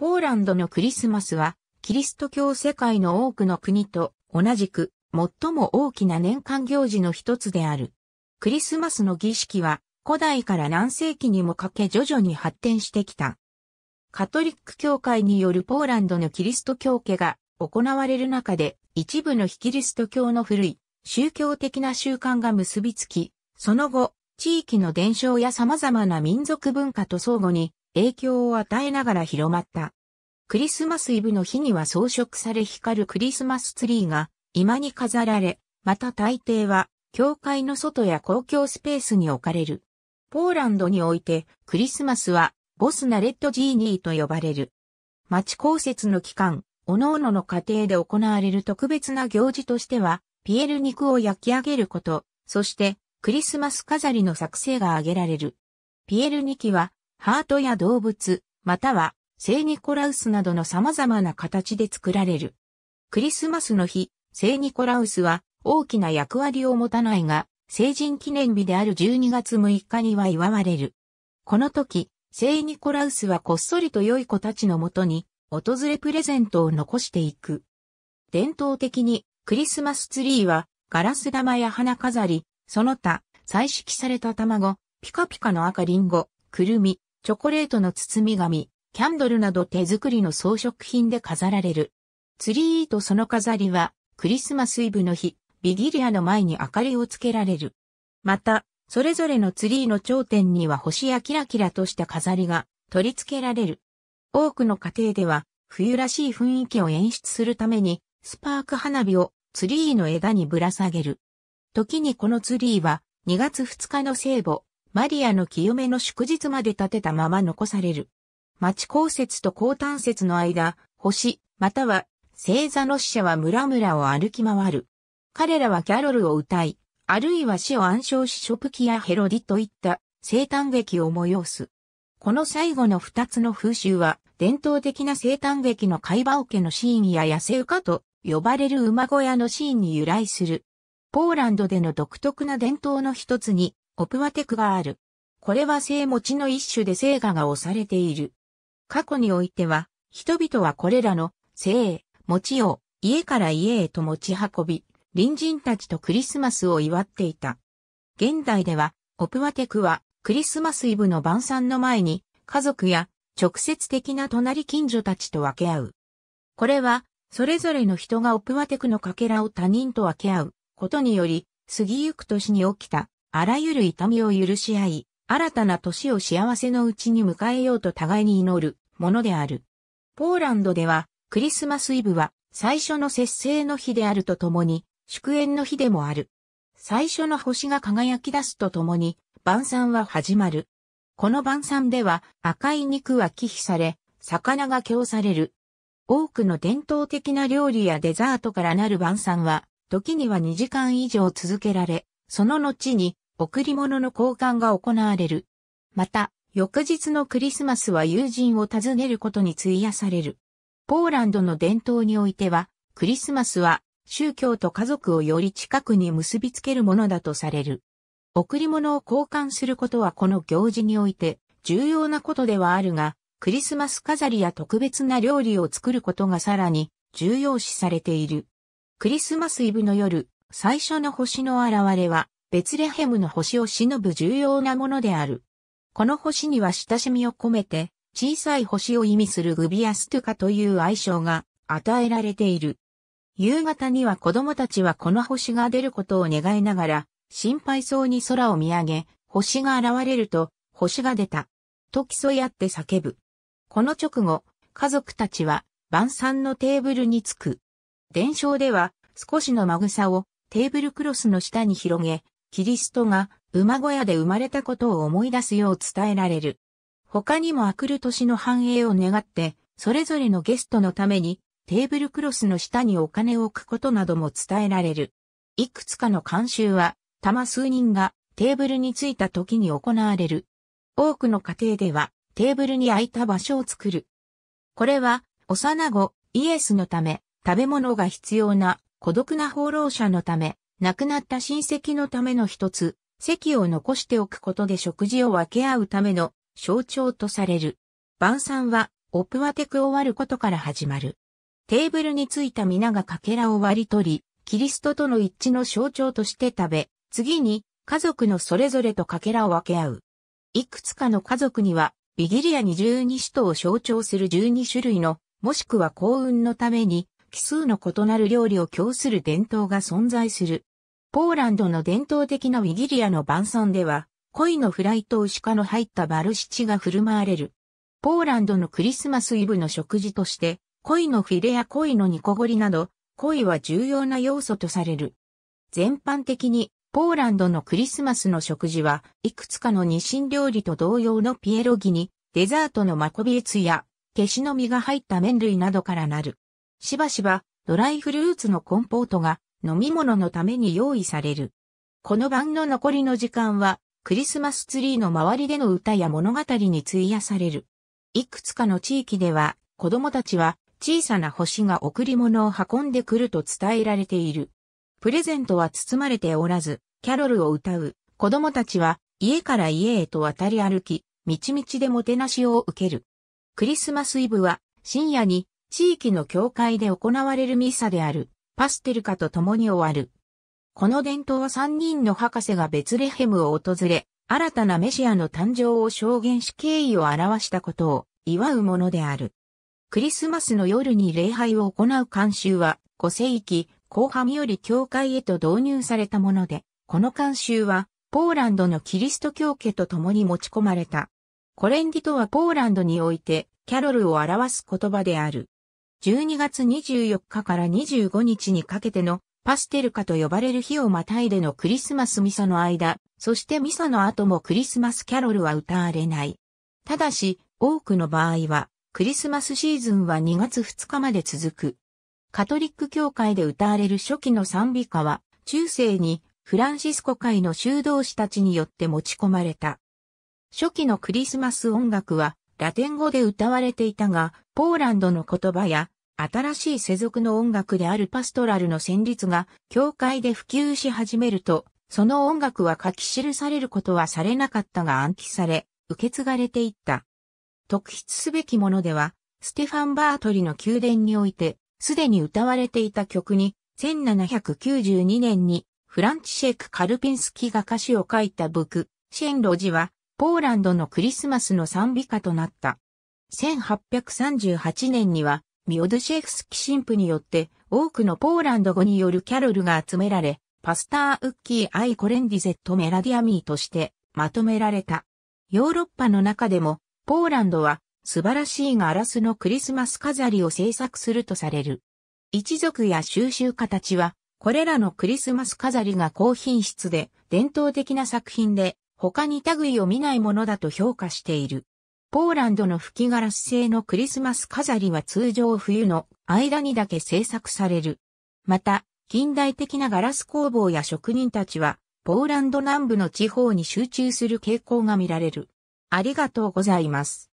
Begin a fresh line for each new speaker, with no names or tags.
ポーランドのクリスマスは、キリスト教世界の多くの国と同じく、最も大きな年間行事の一つである。クリスマスの儀式は、古代から何世紀にもかけ徐々に発展してきた。カトリック教会によるポーランドのキリスト教家が行われる中で、一部の非キリスト教の古い宗教的な習慣が結びつき、その後、地域の伝承や様々な民族文化と相互に影響を与えながら広まった。クリスマスイブの日には装飾され光るクリスマスツリーが今に飾られ、また大抵は教会の外や公共スペースに置かれる。ポーランドにおいてクリスマスはボスナレットジーニーと呼ばれる。町公設の期間、各々の家庭で行われる特別な行事としては、ピエル肉を焼き上げること、そしてクリスマス飾りの作成が挙げられる。ピエルニキは、ハートや動物、または聖ニコラウスなどの様々な形で作られる。クリスマスの日、聖ニコラウスは大きな役割を持たないが、成人記念日である12月6日には祝われる。この時、聖ニコラウスはこっそりと良い子たちのもとに、訪れプレゼントを残していく。伝統的に、クリスマスツリーは、ガラス玉や花飾り、その他、彩色された卵、ピカピカの赤リンゴ、くるみ、チョコレートの包み紙、キャンドルなど手作りの装飾品で飾られる。ツリーとその飾りは、クリスマスイブの日、ビギリアの前に明かりをつけられる。また、それぞれのツリーの頂点には星やキラキラとした飾りが取り付けられる。多くの家庭では、冬らしい雰囲気を演出するために、スパーク花火をツリーの枝にぶら下げる。時にこのツリーは、2月2日の聖母、マリアの清めの祝日まで建てたまま残される。町公説と高単説の間、星、または星座の死者は村々を歩き回る。彼らはキャロルを歌い、あるいは死を暗唱しショプキやヘロディといった生誕劇を催す。この最後の二つの風習は、伝統的な生誕劇の貝羽桶のシーンや野生歌と呼ばれる馬小屋のシーンに由来する。ポーランドでの独特な伝統の一つに、オプワテクがある。これは聖餅の一種で聖画が押されている。過去においては、人々はこれらの生、餅を家から家へと持ち運び、隣人たちとクリスマスを祝っていた。現代では、オプワテクはクリスマスイブの晩餐の前に家族や直接的な隣近所たちと分け合う。これは、それぞれの人がオプワテクのかけらを他人と分け合うことにより、過ぎゆく年に起きたあらゆる痛みを許し合い、新たな年を幸せのうちに迎えようと互いに祈るものである。ポーランドでは、クリスマスイブは最初の節制の日であるとともに、祝宴の日でもある。最初の星が輝き出すとともに、晩餐は始まる。この晩餐では赤い肉は忌避され、魚が供される。多くの伝統的な料理やデザートからなる晩餐は、時には2時間以上続けられ、その後に贈り物の交換が行われる。また、翌日のクリスマスは友人を訪ねることに費やされる。ポーランドの伝統においては、クリスマスは宗教と家族をより近くに結びつけるものだとされる。贈り物を交換することはこの行事において重要なことではあるが、クリスマス飾りや特別な料理を作ることがさらに重要視されている。クリスマスイブの夜、最初の星の現れは、ベツレヘムの星を忍ぶ重要なものである。この星には親しみを込めて、小さい星を意味するグビアストゥカという愛称が与えられている。夕方には子供たちはこの星が出ることを願いながら、心配そうに空を見上げ、星が現れると、星が出た。と競い合って叫ぶ。この直後、家族たちは晩餐のテーブルに着く。伝承では少しのまぐさをテーブルクロスの下に広げ、キリストが馬小屋で生まれたことを思い出すよう伝えられる。他にも明くる年の繁栄を願って、それぞれのゲストのために、テーブルクロスの下にお金を置くことなども伝えられる。いくつかの慣習は、たま数人がテーブルに着いた時に行われる。多くの家庭では、テーブルに空いた場所を作る。これは、幼子、イエスのため、食べ物が必要な孤独な放浪者のため、亡くなった親戚のための一つ、席を残しておくことで食事を分け合うための象徴とされる。晩餐は、オプワテクを割ることから始まる。テーブルについた皆が欠片を割り取り、キリストとの一致の象徴として食べ、次に家族のそれぞれと欠片を分け合う。いくつかの家族には、ビギリアに十二使徒を象徴する十二種類の、もしくは幸運のために、奇数の異なる料理を供する伝統が存在する。ポーランドの伝統的なウィギリアの晩餐では、恋のフライト牛鹿の入ったバルシチが振る舞われる。ポーランドのクリスマスイブの食事として、恋のフィレや恋の煮こごりなど、恋は重要な要素とされる。全般的に、ポーランドのクリスマスの食事は、いくつかの日清料理と同様のピエロギに、デザートのマコビエツや、消しの実が入った麺類などからなる。しばしば、ドライフルーツのコンポートが飲み物のために用意される。この晩の残りの時間は、クリスマスツリーの周りでの歌や物語に費やされる。いくつかの地域では、子供たちは小さな星が贈り物を運んでくると伝えられている。プレゼントは包まれておらず、キャロルを歌う子供たちは家から家へと渡り歩き、道々でもてなしを受ける。クリスマスイブは深夜に地域の教会で行われるミサである。パステルカと共に終わる。この伝統は3人の博士がベツレヘムを訪れ、新たなメシアの誕生を証言し敬意を表したことを祝うものである。クリスマスの夜に礼拝を行う慣習は5世紀後半より教会へと導入されたもので、この慣習はポーランドのキリスト教家と共に持ち込まれた。コレンディとはポーランドにおいてキャロルを表す言葉である。12月24日から25日にかけてのパステルカと呼ばれる日をまたいでのクリスマスミサの間、そしてミサの後もクリスマスキャロルは歌われない。ただし、多くの場合は、クリスマスシーズンは2月2日まで続く。カトリック教会で歌われる初期の賛美歌は、中世にフランシスコ会の修道士たちによって持ち込まれた。初期のクリスマス音楽は、ラテン語で歌われていたが、ポーランドの言葉や、新しい世俗の音楽であるパストラルの旋律が、教会で普及し始めると、その音楽は書き記されることはされなかったが暗記され、受け継がれていった。特筆すべきものでは、ステファン・バートリの宮殿において、すでに歌われていた曲に、1792年に、フランチシェイク・カルピンスキが歌詞を書いたブク、シェンロジは、ポーランドのクリスマスの賛美歌となった。1838年には、ミオドシェフスキ神父によって多くのポーランド語によるキャロルが集められ、パスター・ウッキー・アイ・コレンディゼット・メラディアミーとしてまとめられた。ヨーロッパの中でも、ポーランドは素晴らしいガラスのクリスマス飾りを制作するとされる。一族や収集家たちは、これらのクリスマス飾りが高品質で伝統的な作品で他に類を見ないものだと評価している。ポーランドの吹きガラス製のクリスマス飾りは通常冬の間にだけ製作される。また、近代的なガラス工房や職人たちは、ポーランド南部の地方に集中する傾向が見られる。ありがとうございます。